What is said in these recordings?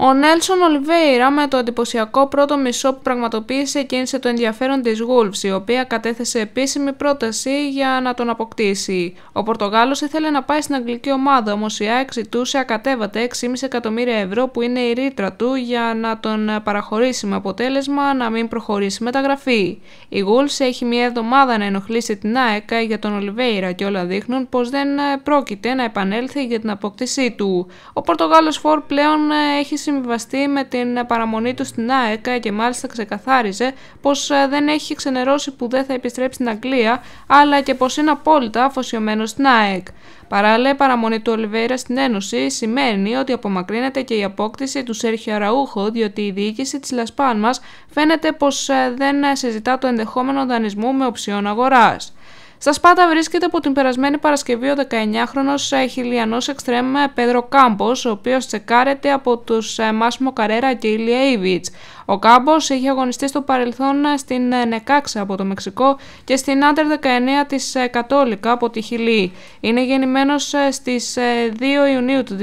Ο Νέλσον Ολιβέηρα με το εντυπωσιακό πρώτο μισό που πραγματοποίησε κίνησε το ενδιαφέρον της Wolves, η οποία κατέθεσε επίσημη πρόταση για να τον αποκτήσει. Ο Πορτογάλος ήθελε να πάει στην αγγλική ομάδα, όμως η ΑΕΚ ζητούσε ακατέβατα 6,5 εκατομμύρια ευρώ που είναι η ρήτρα του για να τον παραχωρήσει με αποτέλεσμα να μην προχωρήσει μεταγραφή. Η Wolves έχει μια εβδομάδα να ενοχλήσει την ΑΕΚ για τον Ολιβέηρα και όλα δείχνουν πως δεν πρόκειται να επανέλθει για την αποκτήσή του. Ο Πορτογάλος Φορ πλέον ε, έχει συμβιβαστεί με την παραμονή του στην ΑΕΚ και μάλιστα ξεκαθάριζε πως ε, δεν έχει ξενερώσει που δεν θα επιστρέψει στην Αγγλία, αλλά και πως είναι απόλυτα αφοσιωμένος στην ΑΕΚ. Παράλληλα, η παραμονή του Ολιβέηρα στην Ένωση σημαίνει ότι απομακρύνεται και η απόκτηση του Σέρχιο Αραούχο, διότι η διοίκηση της Λασπάν μα φαίνεται πως ε, δεν ε, συζητά το ενδεχόμενο δανεισμού με οψιών αγοράς. Στα Σπάτα βρίσκεται από την περασμένη Παρασκευή ο 19χρονο ε, χιλιανός εξτρέμμα ε, Πέδρο Κάμπος, ο οποίος τσεκάρεται από τους ε, Μάσιμο Καρέρα και Ηλία Ιβιτ. Ο Κάμπο είχε αγωνιστεί στο παρελθόν ε, στην ε, Νεκάξα από το Μεξικό και στην Άντερ 19 της ε, Κατόλικα από τη Χιλή. Είναι γεννημένος στις 2 Ιουνίου του 2000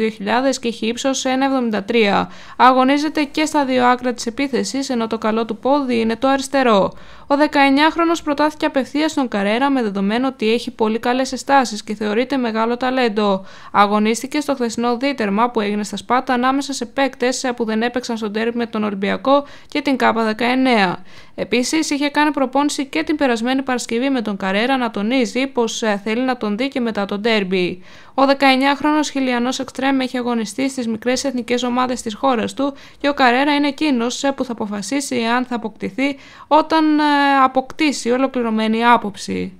και έχει ύψος 1,73. Αγωνίζεται και στα δύο άκρα της επίθεσης ενώ το καλό του πόδι είναι το αριστερό. Ο 19χρονος προτάθηκε απευθείας στον Καρέρα με δεδομένο ότι έχει πολύ καλές εστάσεις και θεωρείται μεγάλο ταλέντο. Αγωνίστηκε στο χθεσινό δίτερμα που έγινε στα Σπάτα ανάμεσα σε παίκτες που δεν έπαιξαν στον τέρμι με τον Ολυμπιακό και την ΚΑΠΑ 19. Επίσης, είχε κάνει προπόνηση και την περασμένη Παρασκευή με τον Καρέρα να τονίζει πως ε, θέλει να τον δει και μετά τον Ντέρμπι. Ο 19χρονο Χιλιανό Εκστρέμ έχει αγωνιστεί στις μικρές εθνικές ομάδες της χώρας του και ο Καρέρα είναι εκείνος ε, που θα αποφασίσει αν θα αποκτηθεί όταν ε, αποκτήσει ολοκληρωμένη άποψη.